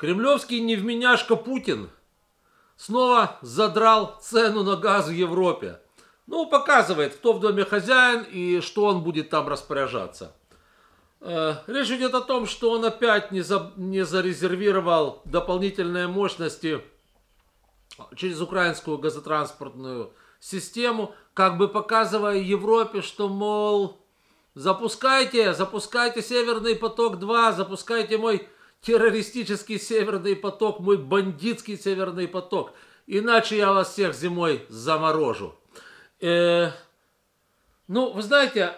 Кремлевский невменяшка Путин снова задрал цену на газ в Европе. Ну, показывает, кто в доме хозяин и что он будет там распоряжаться. Э, речь идет о том, что он опять не, за, не зарезервировал дополнительные мощности через украинскую газотранспортную систему, как бы показывая Европе, что, мол, запускайте, запускайте Северный поток-2, запускайте мой террористический северный поток, мой бандитский северный поток. Иначе я вас всех зимой заморожу. Э, ну, вы знаете,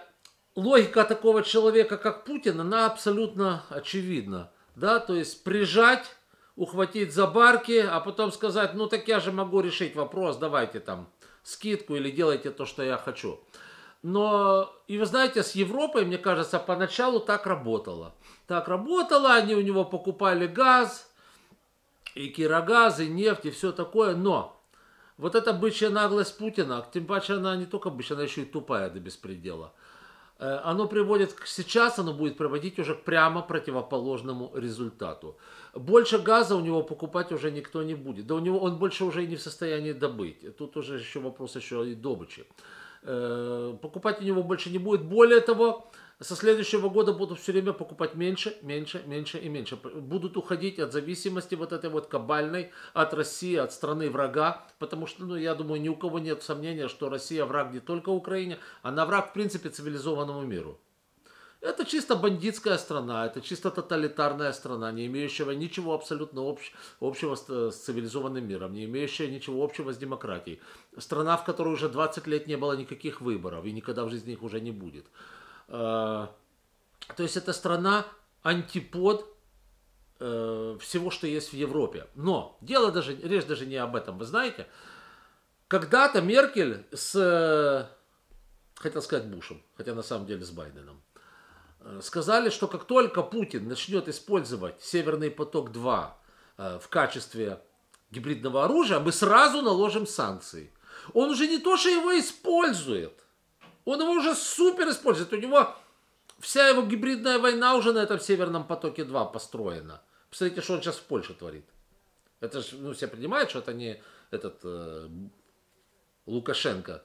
логика такого человека, как Путин, она абсолютно очевидна. Да, то есть прижать, ухватить за барки, а потом сказать, ну так я же могу решить вопрос, давайте там скидку или делайте то, что я хочу. Но, и вы знаете, с Европой, мне кажется, поначалу так работало. Так работало, они у него покупали газ, и кирогаз, и нефть, и все такое. Но вот эта бычья наглость Путина, а тем паче она не только бычья, она еще и тупая до беспредела. Э, оно приводит, сейчас оно будет приводить уже к прямо противоположному результату. Больше газа у него покупать уже никто не будет. Да у него он больше уже и не в состоянии добыть. Тут уже еще вопрос еще и добычи. Э, покупать у него больше не будет. Более того, со следующего года будут все время покупать меньше, меньше, меньше и меньше. Будут уходить от зависимости вот этой вот кабальной от России, от страны врага, потому что, ну, я думаю, ни у кого нет сомнения, что Россия враг не только Украине, она враг, в принципе, цивилизованному миру. Это чисто бандитская страна, это чисто тоталитарная страна, не имеющая ничего абсолютно общ, общего с, э, с цивилизованным миром, не имеющая ничего общего с демократией. Страна, в которой уже 20 лет не было никаких выборов и никогда в жизни их уже не будет. Э, то есть это страна антипод э, всего, что есть в Европе. Но дело даже, речь даже не об этом, вы знаете. Когда-то Меркель с, хотел сказать, Бушем, хотя на самом деле с Байденом, сказали, что как только Путин начнет использовать Северный поток-2 э, в качестве гибридного оружия, мы сразу наложим санкции. Он уже не то, что его использует, он его уже супер использует. У него вся его гибридная война уже на этом Северном потоке-2 построена. Посмотрите, что он сейчас в Польше творит. Это же, ну, все понимают, что это не этот э, Лукашенко.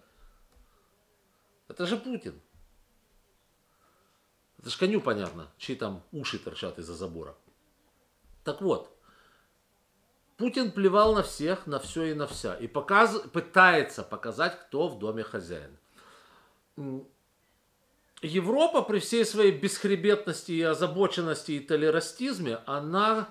Это же Путин же коню понятно, чьи там уши торчат из-за забора. Так вот, Путин плевал на всех, на все и на вся. И показ... пытается показать, кто в доме хозяин. Европа при всей своей бесхребетности и озабоченности и толерастизме, она,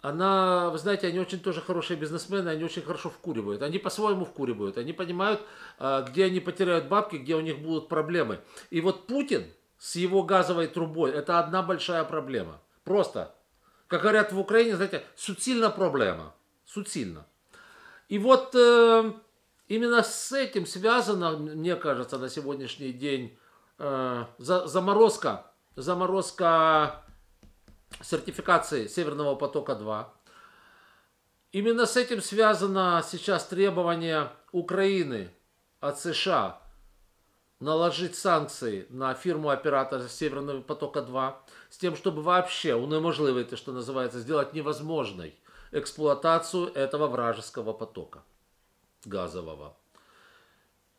она, вы знаете, они очень тоже хорошие бизнесмены, они очень хорошо вкуривают. Они по-своему вкуривают. Они понимают, а, где они потеряют бабки, где у них будут проблемы. И вот Путин, с его газовой трубой, это одна большая проблема. Просто, как говорят в Украине, знаете, сутильна проблема. Сутильно. И вот э, именно с этим связана, мне кажется, на сегодняшний день э, за, заморозка, заморозка сертификации Северного потока-2. Именно с этим связано сейчас требование Украины от США наложить санкции на фирму оператора Северного потока-2 с тем, чтобы вообще унеможливить, что называется, сделать невозможной эксплуатацию этого вражеского потока газового.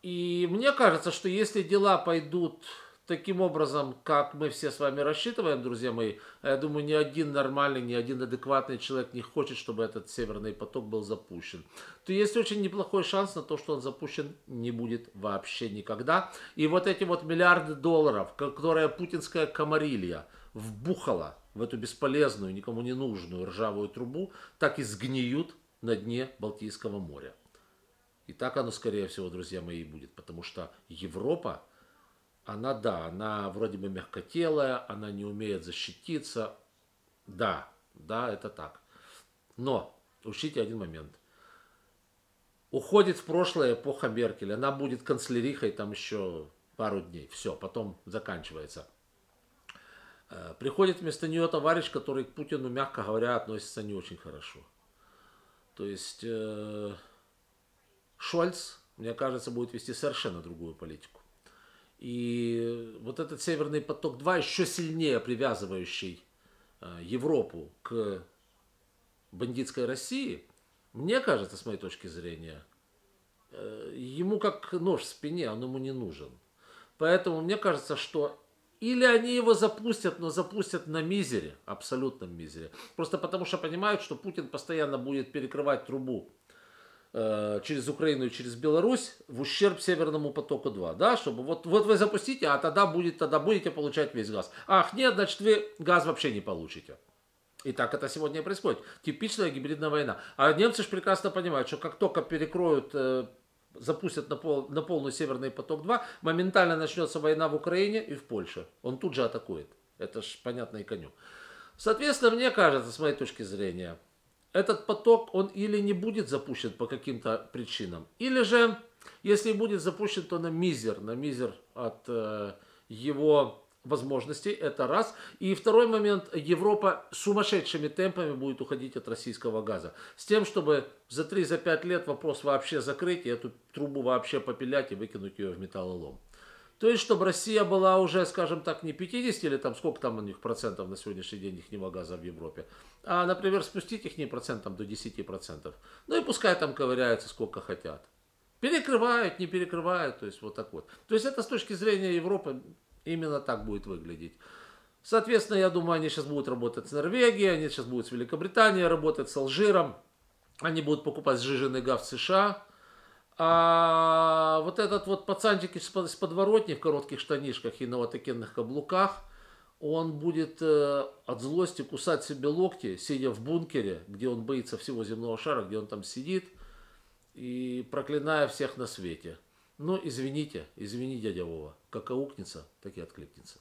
И мне кажется, что если дела пойдут таким образом, как мы все с вами рассчитываем, друзья мои, а я думаю, ни один нормальный, ни один адекватный человек не хочет, чтобы этот северный поток был запущен, то есть очень неплохой шанс на то, что он запущен не будет вообще никогда. И вот эти вот миллиарды долларов, которые путинская комарилья вбухала в эту бесполезную, никому не нужную ржавую трубу, так и сгниют на дне Балтийского моря. И так оно, скорее всего, друзья мои, и будет, потому что Европа она, да, она вроде бы мягкотелая, она не умеет защититься. Да, да, это так. Но учтите один момент. Уходит в прошлое эпоха Меркель. Она будет канцлерихой там еще пару дней. Все, потом заканчивается. Э, приходит вместо нее товарищ, который к Путину, мягко говоря, относится не очень хорошо. То есть э, Шольц, мне кажется, будет вести совершенно другую политику. И вот этот Северный поток-2 еще сильнее привязывающий э, Европу к бандитской России, мне кажется, с моей точки зрения, э, ему как нож в спине, он ему не нужен. Поэтому мне кажется, что или они его запустят, но запустят на мизере, абсолютном мизере. Просто потому что понимают, что Путин постоянно будет перекрывать трубу Э, через Украину и через Беларусь в ущерб Северному потоку-2, да, чтобы вот, вот вы запустите, а тогда, будет, тогда будете получать весь газ. Ах, нет, значит вы газ вообще не получите. И так это сегодня и происходит. Типичная гибридная война. А немцы же прекрасно понимают, что как только перекроют э, запустят на, пол, на полный Северный поток-2, моментально начнется война в Украине и в Польше. Он тут же атакует. Это ж понятно и коню. Соответственно, мне кажется, с моей точки зрения, этот поток, он или не будет запущен по каким-то причинам, или же, если будет запущен, то на мизер, на мизер от э, его возможностей, это раз. И второй момент, Европа сумасшедшими темпами будет уходить от российского газа. С тем, чтобы за 3-5 за лет вопрос вообще закрыть и эту трубу вообще попилять и выкинуть ее в металлолом. То есть, чтобы Россия была уже, скажем так, не 50 или там сколько там у них процентов на сегодняшний день их газа в Европе, а, например, спустить их не процентом до 10 процентов. Ну и пускай там ковыряются сколько хотят. Перекрывают, не перекрывают, то есть вот так вот. То есть это с точки зрения Европы именно так будет выглядеть. Соответственно, я думаю, они сейчас будут работать с Норвегией, они сейчас будут с Великобританией работать, с Алжиром. Они будут покупать сжиженный газ в США, а вот этот вот пацанчик из подворотни в коротких штанишках и на вот таких каблуках, он будет э, от злости кусать себе локти, сидя в бункере, где он боится всего земного шара, где он там сидит, и проклиная всех на свете. Ну, извините, извини, дядя Вова, как аукнется, так и откликнется.